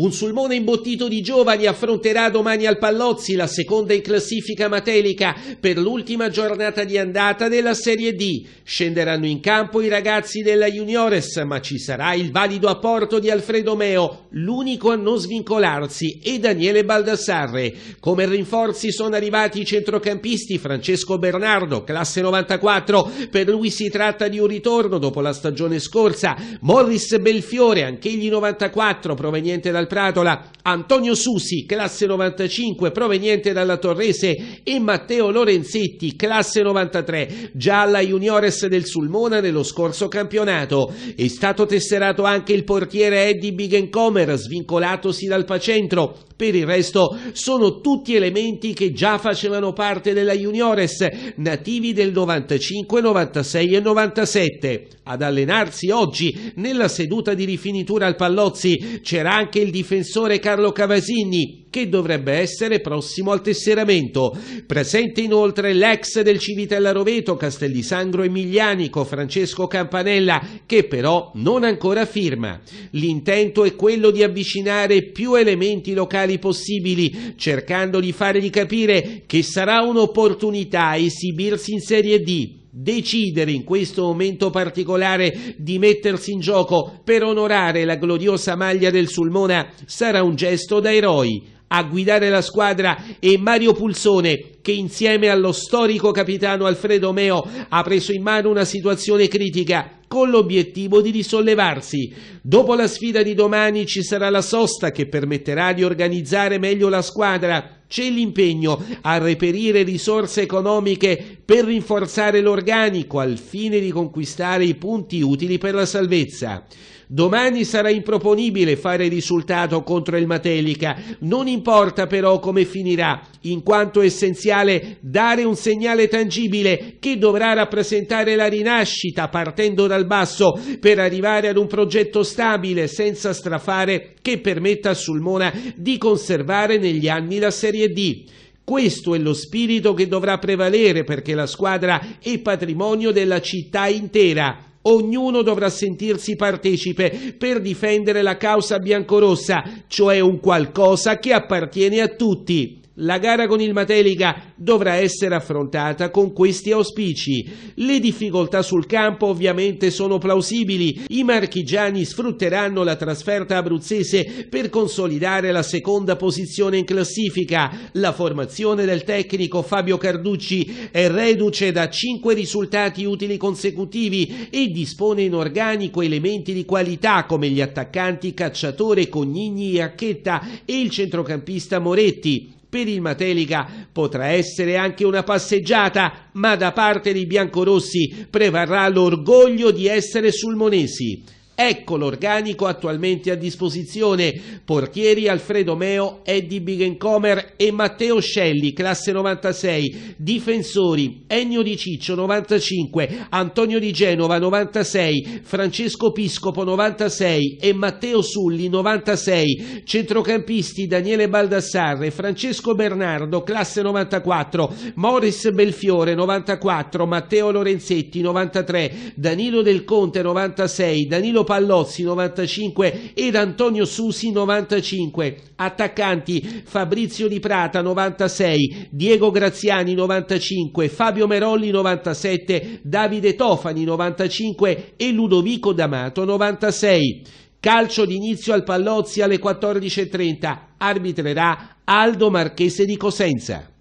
Un Sulmone imbottito di giovani affronterà domani al Pallozzi la seconda in classifica matelica per l'ultima giornata di andata della Serie D. Scenderanno in campo i ragazzi della Juniores, ma ci sarà il valido apporto di Alfredo Meo, l'unico a non svincolarsi, e Daniele Baldassarre. Come rinforzi sono arrivati i centrocampisti Francesco Bernardo, classe 94. Per lui si tratta di un ritorno dopo la stagione scorsa. Morris Belfiore, anch'egli 94, proveniente dal Pratola, Antonio Susi, classe 95, proveniente dalla Torrese, e Matteo Lorenzetti, classe 93, gialla juniores del Sulmona nello scorso campionato. È stato tesserato anche il portiere Eddie Bigencomer, svincolatosi dal Pacentro. Per il resto sono tutti elementi che già facevano parte della juniores, nativi del 95, 96 e 97. Ad allenarsi oggi, nella seduta di rifinitura al Pallozzi, c'era anche il difensore Carlo Cavasini, che dovrebbe essere prossimo al tesseramento. Presente inoltre l'ex del Civitella Roveto, Castellisangro Miglianico, Francesco Campanella, che però non ancora firma. L'intento è quello di avvicinare più elementi locali possibili, cercando di fargli capire che sarà un'opportunità esibirsi in Serie D decidere in questo momento particolare di mettersi in gioco per onorare la gloriosa maglia del Sulmona sarà un gesto da eroi. A guidare la squadra è Mario Pulsone, che insieme allo storico capitano Alfredo Meo ha preso in mano una situazione critica con l'obiettivo di risollevarsi. Dopo la sfida di domani ci sarà la sosta che permetterà di organizzare meglio la squadra. C'è l'impegno a reperire risorse economiche per rinforzare l'organico al fine di conquistare i punti utili per la salvezza. Domani sarà improponibile fare risultato contro il Matelica, non importa però come finirà, in quanto è essenziale dare un segnale tangibile che dovrà rappresentare la rinascita partendo dal basso per arrivare ad un progetto stabile senza strafare che permetta a Sulmona di conservare negli anni la Serie D. Questo è lo spirito che dovrà prevalere perché la squadra è patrimonio della città intera. Ognuno dovrà sentirsi partecipe per difendere la causa biancorossa, cioè un qualcosa che appartiene a tutti. La gara con il Matelica dovrà essere affrontata con questi auspici. Le difficoltà sul campo ovviamente sono plausibili. I marchigiani sfrutteranno la trasferta abruzzese per consolidare la seconda posizione in classifica. La formazione del tecnico Fabio Carducci è reduce da cinque risultati utili consecutivi e dispone in organico elementi di qualità come gli attaccanti Cacciatore, Cognigni e Acchetta e il centrocampista Moretti. Per il Matelica potrà essere anche una passeggiata, ma da parte dei biancorossi prevarrà l'orgoglio di essere sulmonesi. Ecco l'organico attualmente a disposizione. Portieri Alfredo Meo, Eddie Bigencomer e Matteo Scelli, classe 96. Difensori Ennio Di Ciccio, 95, Antonio Di Genova, 96, Francesco Piscopo, 96 e Matteo Sulli, 96. Centrocampisti Daniele Baldassarre, Francesco Bernardo, classe 94, Morris Belfiore, 94, Matteo Lorenzetti, 93, Danilo Del Conte, 96, Danilo Pallozzi 95 ed Antonio Susi 95, attaccanti Fabrizio Di Prata 96, Diego Graziani 95, Fabio Merolli 97, Davide Tofani 95 e Ludovico D'Amato 96. Calcio d'inizio al Pallozzi alle 14.30, arbitrerà Aldo Marchese di Cosenza.